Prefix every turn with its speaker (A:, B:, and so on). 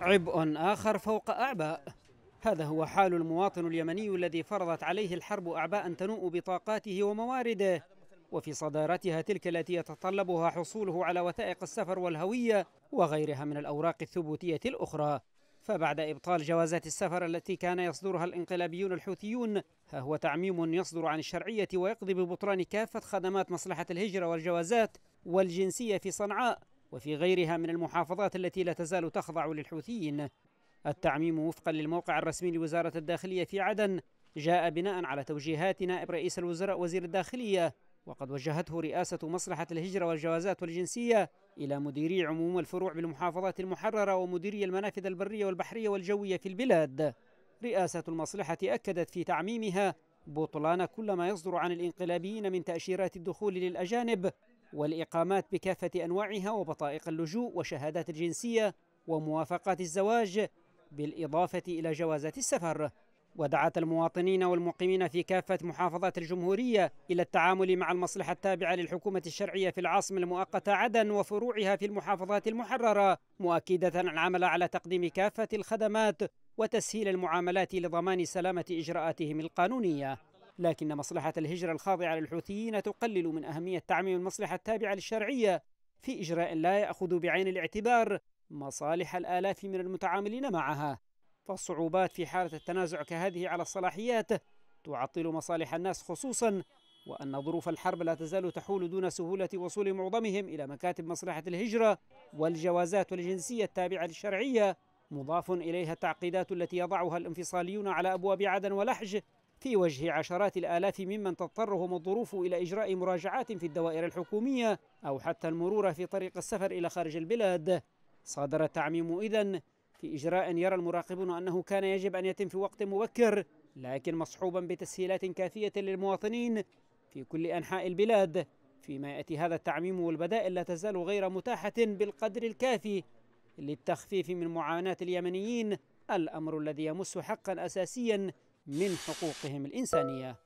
A: عبء آخر فوق أعباء هذا هو حال المواطن اليمني الذي فرضت عليه الحرب أعباء تنوء بطاقاته وموارده وفي صدارتها تلك التي يتطلبها حصوله على وثائق السفر والهوية وغيرها من الأوراق الثبوتية الأخرى فبعد إبطال جوازات السفر التي كان يصدرها الانقلابيون الحوثيون ها هو تعميم يصدر عن الشرعية ويقضي ببطلان كافة خدمات مصلحة الهجرة والجوازات والجنسية في صنعاء وفي غيرها من المحافظات التي لا تزال تخضع للحوثيين التعميم وفقا للموقع الرسمي لوزارة الداخلية في عدن جاء بناء على توجيهات نائب رئيس الوزراء وزير الداخلية وقد وجهته رئاسة مصلحة الهجرة والجوازات والجنسية إلى مديري عموم الفروع بالمحافظات المحررة ومديري المنافذ البرية والبحرية والجوية في البلاد رئاسة المصلحة أكدت في تعميمها بطلان كل ما يصدر عن الانقلابيين من تأشيرات الدخول للأجانب والإقامات بكافة أنواعها وبطائق اللجوء وشهادات الجنسية وموافقات الزواج بالإضافة إلى جوازات السفر ودعت المواطنين والمقيمين في كافة محافظات الجمهورية إلى التعامل مع المصلحة التابعة للحكومة الشرعية في العاصمة المؤقتة عدن وفروعها في المحافظات المحررة مؤكدة العمل على تقديم كافة الخدمات وتسهيل المعاملات لضمان سلامة إجراءاتهم القانونية لكن مصلحة الهجرة الخاضعة للحوثيين تقلل من أهمية تعميم المصلحة التابعة للشرعية في إجراء لا يأخذ بعين الاعتبار مصالح الآلاف من المتعاملين معها فالصعوبات في حالة التنازع كهذه على الصلاحيات تعطل مصالح الناس خصوصا وأن ظروف الحرب لا تزال تحول دون سهولة وصول معظمهم إلى مكاتب مصلحة الهجرة والجوازات والجنسية التابعة للشرعية مضاف إليها التعقيدات التي يضعها الانفصاليون على أبواب عدن ولحج في وجه عشرات الآلاف ممن تضطرهم الظروف إلى إجراء مراجعات في الدوائر الحكومية أو حتى المرور في طريق السفر إلى خارج البلاد صادر التعميم إذن في إجراء يرى المراقبون أنه كان يجب أن يتم في وقت مبكر لكن مصحوبا بتسهيلات كافية للمواطنين في كل أنحاء البلاد فيما يأتي هذا التعميم والبدائل لا تزال غير متاحة بالقدر الكافي للتخفيف من معاناة اليمنيين الأمر الذي يمس حقا أساسيا من حقوقهم الإنسانية